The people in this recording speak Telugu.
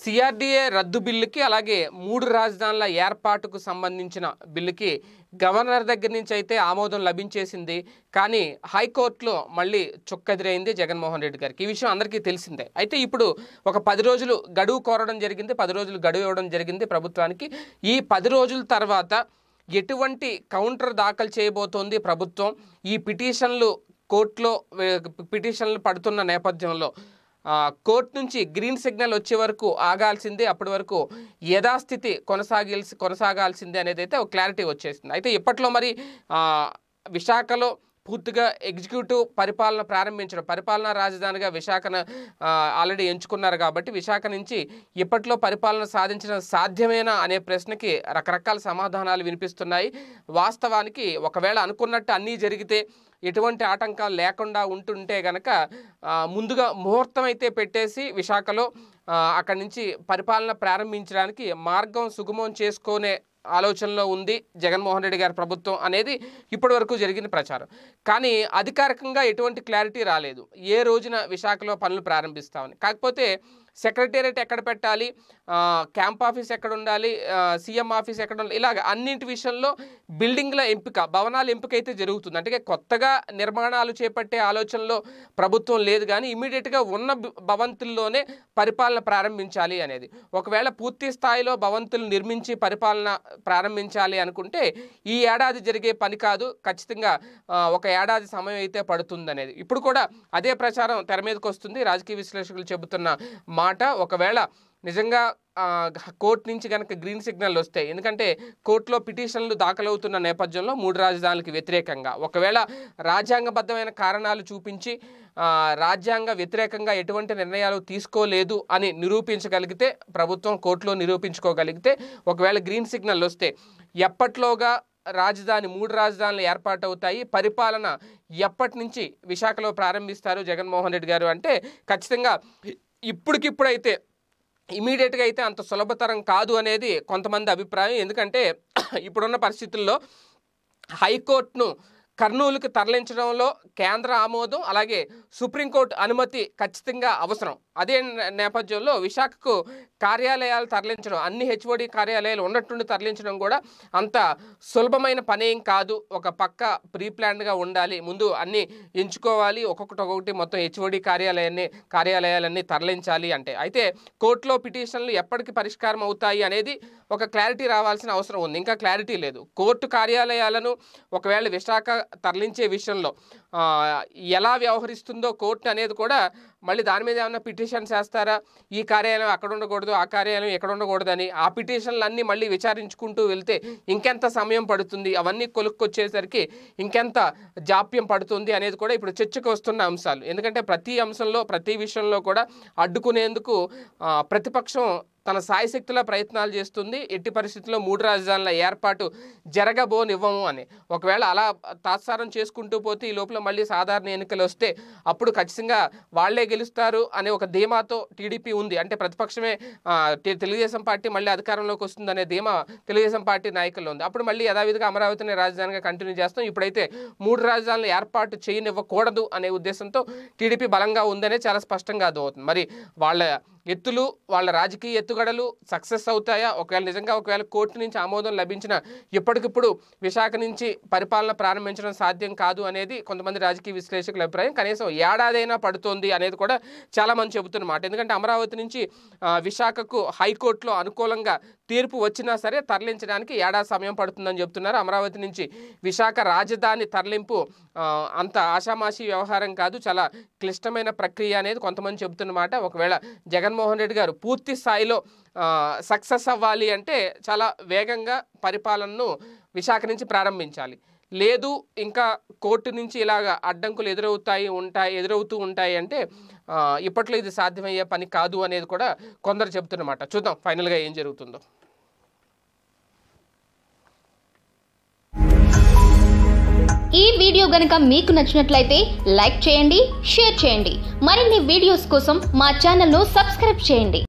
సిఆర్డీఏ రద్దు బిల్లుకి అలాగే మూడు రాజధానుల ఏర్పాటుకు సంబంధించిన బిల్లుకి గవర్నర్ దగ్గర నుంచి అయితే ఆమోదం లభించేసింది కానీ హైకోర్టులో మళ్ళీ చుక్కెదిరైంది జగన్మోహన్ రెడ్డి గారికి ఈ విషయం అందరికీ తెలిసిందే అయితే ఇప్పుడు ఒక పది రోజులు గడువు కోరడం జరిగింది పది రోజులు గడువు ఇవ్వడం జరిగింది ప్రభుత్వానికి ఈ పది రోజుల తర్వాత ఎటువంటి కౌంటర్ దాఖలు చేయబోతోంది ప్రభుత్వం ఈ పిటిషన్లు కోర్టులో పిటిషన్లు పడుతున్న నేపథ్యంలో కోర్టు నుంచి గ్రీన్ సిగ్నల్ వచ్చే వరకు ఆగాల్సిందే అప్పటి వరకు యథాస్థితి కొనసాగాల్సి కొనసాగాల్సిందే అనేది అయితే ఒక క్లారిటీ వచ్చేసింది అయితే ఇప్పట్లో మరి విశాఖలో పూర్తిగా ఎగ్జిక్యూటివ్ పరిపాలన ప్రారంభించడం పరిపాలనా రాజధానిగా విశాఖను ఆల్రెడీ ఎంచుకున్నారు కాబట్టి విశాఖ నుంచి ఇప్పట్లో పరిపాలన సాధించడం సాధ్యమేనా అనే ప్రశ్నకి రకరకాల సమాధానాలు వినిపిస్తున్నాయి వాస్తవానికి ఒకవేళ అనుకున్నట్టు అన్నీ జరిగితే ఎటువంటి ఆటంకాలు లేకుండా ఉంటుంటే కనుక ముందుగా ముహూర్తం అయితే పెట్టేసి విశాఖలో అక్కడి నుంచి పరిపాలన ప్రారంభించడానికి మార్గం సుగమం చేసుకునే ఆలోచనలో ఉంది జగన్మోహన్ రెడ్డి గారి ప్రభుత్వం అనేది ఇప్పటి వరకు జరిగిన ప్రచారం కానీ అధికారికంగా ఎటువంటి క్లారిటీ రాలేదు ఏ రోజున విశాఖలో పనులు ప్రారంభిస్తామని కాకపోతే సెక్రటేరియట్ ఎక్కడ పెట్టాలి క్యాంప్ ఆఫీస్ ఎక్కడ ఉండాలి సీఎం ఆఫీస్ ఎక్కడ ఉండాలి ఇలాగ అన్నింటి విషయంలో బిల్డింగ్ల ఎంపిక భవనాల ఎంపిక అయితే జరుగుతుంది అంటే కొత్తగా నిర్మాణాలు చేపట్టే ఆలోచనలో ప్రభుత్వం లేదు కానీ ఇమీడియట్గా ఉన్న భవంతుల్లోనే పరిపాలన ప్రారంభించాలి అనేది ఒకవేళ పూర్తి స్థాయిలో భవంతులు నిర్మించి పరిపాలన ప్రారంభించాలి అనుకుంటే ఈ ఏడాది జరిగే పని కాదు ఖచ్చితంగా ఒక ఏడాది సమయం అయితే అనేది ఇప్పుడు కూడా అదే ప్రచారం తెర మీదకి వస్తుంది రాజకీయ విశ్లేషకులు చెబుతున్న మా మాట ఒకవేళ నిజంగా కోర్టు నుంచి కనుక గ్రీన్ సిగ్నల్ వస్తాయి ఎందుకంటే కోర్టులో పిటిషన్లు దాఖలవుతున్న నేపథ్యంలో మూడు రాజధానులకు వ్యతిరేకంగా ఒకవేళ రాజ్యాంగబద్ధమైన కారణాలు చూపించి రాజ్యాంగ వ్యతిరేకంగా ఎటువంటి నిర్ణయాలు తీసుకోలేదు అని నిరూపించగలిగితే ప్రభుత్వం కోర్టులో నిరూపించుకోగలిగితే ఒకవేళ గ్రీన్ సిగ్నల్ వస్తే ఎప్పట్లోగా రాజధాని మూడు రాజధానులు ఏర్పాటవుతాయి పరిపాలన ఎప్పటి నుంచి విశాఖలో ప్రారంభిస్తారు జగన్మోహన్ రెడ్డి గారు అంటే ఖచ్చితంగా ఇప్పటికిప్పుడైతే ఇమీడియట్గా అయితే అంత సులభతరం కాదు అనేది కొంతమంది అభిప్రాయం ఎందుకంటే ఇప్పుడున్న పరిస్థితుల్లో హైకోర్టును కర్నూలుకి తరలించడంలో కేంద్ర ఆమోదం అలాగే సుప్రీంకోర్టు అనుమతి ఖచ్చితంగా అవసరం అదే నేపథ్యంలో విశాఖకు కార్యాలయాలు తరలించడం అన్ని హెచ్ఓడి కార్యాలయాలు ఉన్నట్టుండి తరలించడం కూడా అంత సులభమైన పనేం కాదు ఒక పక్క ప్రీ ప్లాన్గా ఉండాలి ముందు అన్నీ ఎంచుకోవాలి ఒక్కొక్కటి ఒక్కొక్కటి మొత్తం హెచ్ఓడి కార్యాలయాన్ని కార్యాలయాలన్నీ తరలించాలి అంటే అయితే కోర్టులో పిటిషన్లు ఎప్పటికి పరిష్కారం అవుతాయి అనేది ఒక క్లారిటీ రావాల్సిన అవసరం ఉంది ఇంకా క్లారిటీ లేదు కోర్టు కార్యాలయాలను ఒకవేళ విశాఖ తరలించే విషయంలో ఎలా వ్యవహరిస్తుందో కోర్టు అనేది కూడా మళ్ళీ దాని మీద ఏమైనా పిటిషన్ చేస్తారా ఈ కార్యాలయం అక్కడ ఉండకూడదు ఉండకూడదు ఆ కార్యాలయం ఎక్కడ ఉండకూడదని ఆ పిటిషన్లన్నీ మళ్ళీ విచారించుకుంటూ వెళ్తే ఇంకెంత సమయం పడుతుంది అవన్నీ కొలుక్కొచ్చేసరికి ఇంకెంత జాప్యం పడుతుంది అనేది కూడా ఇప్పుడు చర్చకు వస్తున్న అంశాలు ఎందుకంటే ప్రతి అంశంలో ప్రతి విషయంలో కూడా అడ్డుకునేందుకు ప్రతిపక్షం తన సాయశక్తుల ప్రయత్నాలు చేస్తుంది ఎట్టి పరిస్థితుల్లో మూడు రాజధానుల ఏర్పాటు జరగబోనివ్వము అని ఒకవేళ అలా తాత్సారం చేసుకుంటూ పోతే ఈ లోపల మళ్ళీ సాధారణ ఎన్నికలు వస్తే అప్పుడు ఖచ్చితంగా వాళ్లే గెలుస్తారు అనే ఒక ధీమాతో టీడీపీ ఉంది అంటే ప్రతిపక్షమే తెలుగుదేశం పార్టీ మళ్ళీ అధికారంలోకి వస్తుందనే ధీమా తెలుగుదేశం పార్టీ నాయకుల్లో ఉంది అప్పుడు మళ్ళీ యథావిధిగా అమరావతిని రాజధానిగా కంటిన్యూ చేస్తాం ఇప్పుడైతే మూడు రాజధానులు ఏర్పాటు చేయనివ్వకూడదు అనే ఉద్దేశంతో టీడీపీ బలంగా ఉందనే చాలా స్పష్టంగా అర్థమవుతుంది మరి వాళ్ళ ఎత్తులు వాళ్ళ రాజకీయ ఎత్తుగడలు సక్సెస్ అవుతాయా ఒకవేళ నిజంగా ఒకవేళ కోర్టు నుంచి ఆమోదం లభించిన ఇప్పటికిప్పుడు విశాఖ నుంచి పరిపాలన ప్రారంభించడం సాధ్యం కాదు అనేది కొంతమంది రాజకీయ విశ్లేషకుల అభిప్రాయం కనీసం ఏడాదైనా పడుతోంది అనేది కూడా చాలామంది చెబుతున్నమాట ఎందుకంటే అమరావతి నుంచి విశాఖకు హైకోర్టులో అనుకూలంగా తీర్పు వచ్చినా సరే తరలించడానికి ఏడాది సమయం పడుతుందని చెప్తున్నారు అమరావతి నుంచి విశాఖ రాజధాని తరలింపు అంత ఆషామాషి వ్యవహారం కాదు చాలా క్లిష్టమైన ప్రక్రియ అనేది కొంతమంది చెబుతున్నమాట ఒకవేళ జగన్మోహన్ రెడ్డి గారు పూర్తి స్థాయిలో సక్సెస్ అవ్వాలి అంటే చాలా వేగంగా పరిపాలనను విశాఖ నుంచి ప్రారంభించాలి లేదు ఇంకా కోర్టు నుంచి ఇలాగ అడ్డంకులు ఎదురవుతాయి ఉంటాయి ఎదురవుతూ ఉంటాయి అంటే ఇప్పట్లో ఇది సాధ్యమయ్యే పని కాదు అనేది కూడా కొందరు చెబుతున్నమాట చూద్దాం ఫైనల్గా ఏం జరుగుతుందో ఈ వీడియో గనక మీకు నచ్చినట్లయితే లైక్ చేయండి షేర్ చేయండి మరిన్ని వీడియోస్ కోసం మా ఛానల్ను సబ్స్క్రైబ్ చేయండి